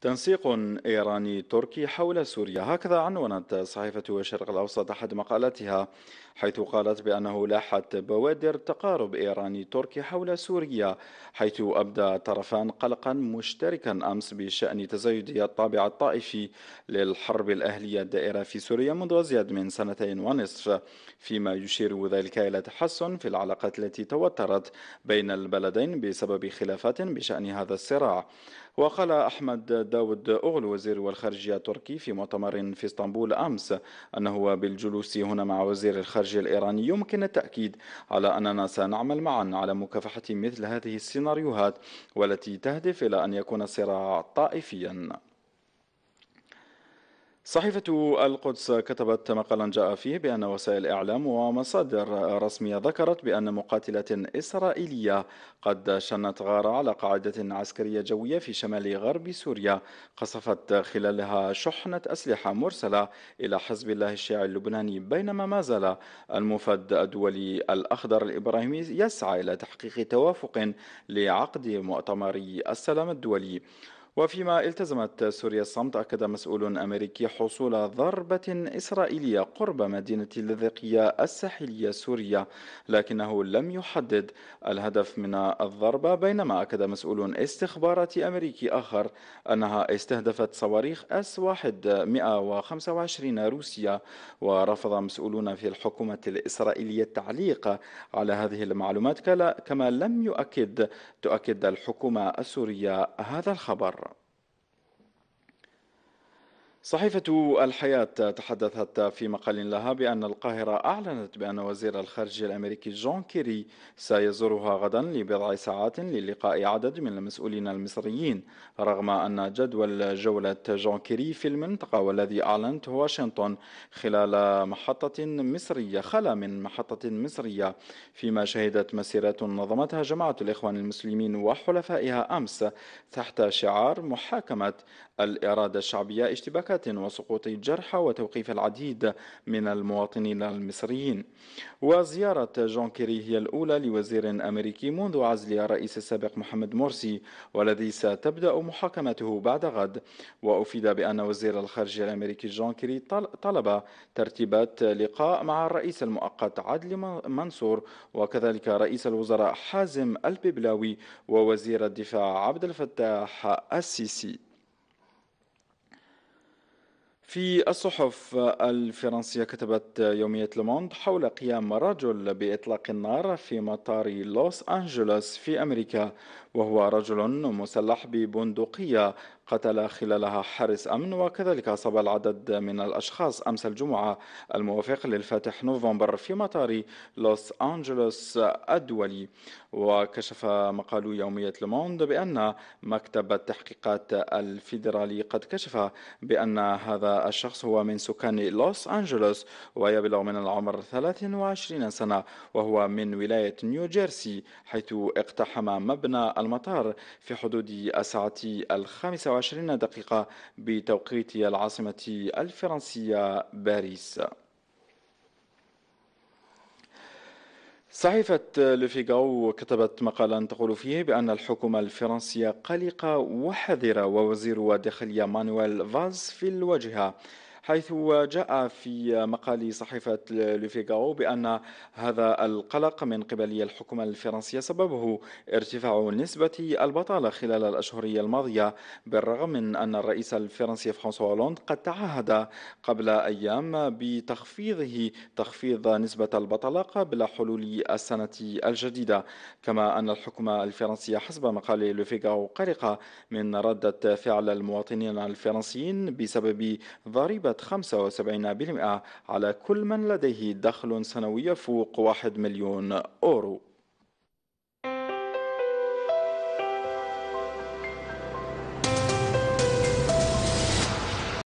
تنسيق إيراني تركي حول سوريا هكذا عنونت صحيفة الشرق الأوسط أحد مقالاتها حيث قالت بأنه لاحت بوادر تقارب إيراني تركي حول سوريا حيث أبدى طرفان قلقا مشتركا أمس بشأن تزايد الطابع الطائفي للحرب الأهلية الدائرة في سوريا منذ أزيد من سنتين ونصف فيما يشير ذلك إلى تحسن في العلاقات التي توترت بين البلدين بسبب خلافات بشأن هذا الصراع وقال أحمد داود أغل وزير الخارجية التركي في مؤتمر في اسطنبول أمس أنه بالجلوس هنا مع وزير الخارجية الإيراني يمكن التأكيد على أننا سنعمل معا على مكافحة مثل هذه السيناريوهات والتي تهدف إلى أن يكون صراع طائفيا صحيفة القدس كتبت مقالا جاء فيه بأن وسائل إعلام ومصادر رسمية ذكرت بأن مقاتلة إسرائيلية قد شنت غارة على قاعدة عسكرية جوية في شمال غرب سوريا قصفت خلالها شحنة أسلحة مرسلة إلى حزب الله الشيعي اللبناني بينما ما زال المفد الدولي الأخضر الإبراهيمي يسعى إلى تحقيق توافق لعقد مؤتمر السلام الدولي وفيما التزمت سوريا الصمت أكد مسؤول أمريكي حصول ضربة إسرائيلية قرب مدينة اللاذقية الساحلية سوريا لكنه لم يحدد الهدف من الضربة بينما أكد مسؤول استخباراتي أمريكي آخر أنها استهدفت صواريخ اس 125 روسيا ورفض مسؤولون في الحكومة الإسرائيلية التعليق على هذه المعلومات كما لم يؤكد تؤكد الحكومة السورية هذا الخبر صحيفة الحياة تحدثت في مقال لها بأن القاهرة أعلنت بأن وزير الخارجية الأمريكي جون كيري سيزورها غدا لبضع ساعات للقاء عدد من المسؤولين المصريين رغم أن جدول جولة جون كيري في المنطقة والذي أعلنته واشنطن خلال محطة مصرية خلا من محطة مصرية فيما شهدت مسيرات نظمتها جماعة الإخوان المسلمين وحلفائها أمس تحت شعار محاكمة الإرادة الشعبية اشتباكات وفيات وسقوط الجرحى وتوقيف العديد من المواطنين المصريين وزيارة جون كيري هي الأولى لوزير أمريكي منذ عزل الرئيس السابق محمد مرسي والذي ستبدأ محاكمته بعد غد وأفيد بأن وزير الخارجية الأمريكي جون كيري طلب ترتيبات لقاء مع الرئيس المؤقت عدلي منصور وكذلك رئيس الوزراء حازم الببلاوي ووزير الدفاع عبد الفتاح السيسي في الصحف الفرنسية كتبت يومية لوموند حول قيام رجل بإطلاق النار في مطار لوس أنجلوس في أمريكا وهو رجل مسلح ببندقية قتل خلالها حارس أمن وكذلك أصاب العدد من الأشخاص أمس الجمعة الموافق للفاتح نوفمبر في مطار لوس أنجلوس الدولي وكشف مقال يومية لوموند بأن مكتب التحقيقات الفيدرالي قد كشف بأن هذا الشخص هو من سكان لوس أنجلوس ويبلغ من العمر 23 سنة وهو من ولاية نيوجيرسي حيث اقتحم مبنى المطار في حدود الساعة الخامسة وعشرين دقيقة بتوقيت العاصمة الفرنسية باريس صحيفة لوفيغاو كتبت مقالا تقول فيه بأن الحكومة الفرنسية قلقة وحذرة ووزير الداخلية مانويل فاز في الواجهة حيث جاء في مقال صحيفة لوفيغاو بأن هذا القلق من قبل الحكومة الفرنسية سببه ارتفاع نسبة البطالة خلال الأشهر الماضية بالرغم من أن الرئيس الفرنسي فرانسوا هولوند قد تعهد قبل أيام بتخفيضه تخفيض نسبة البطالة قبل حلول السنة الجديدة كما أن الحكومة الفرنسية حسب مقال لوفيغاو قلقة من ردة فعل المواطنين الفرنسيين بسبب ضريبة 75% على كل من لديه دخل سنوي يفوق 1 مليون أورو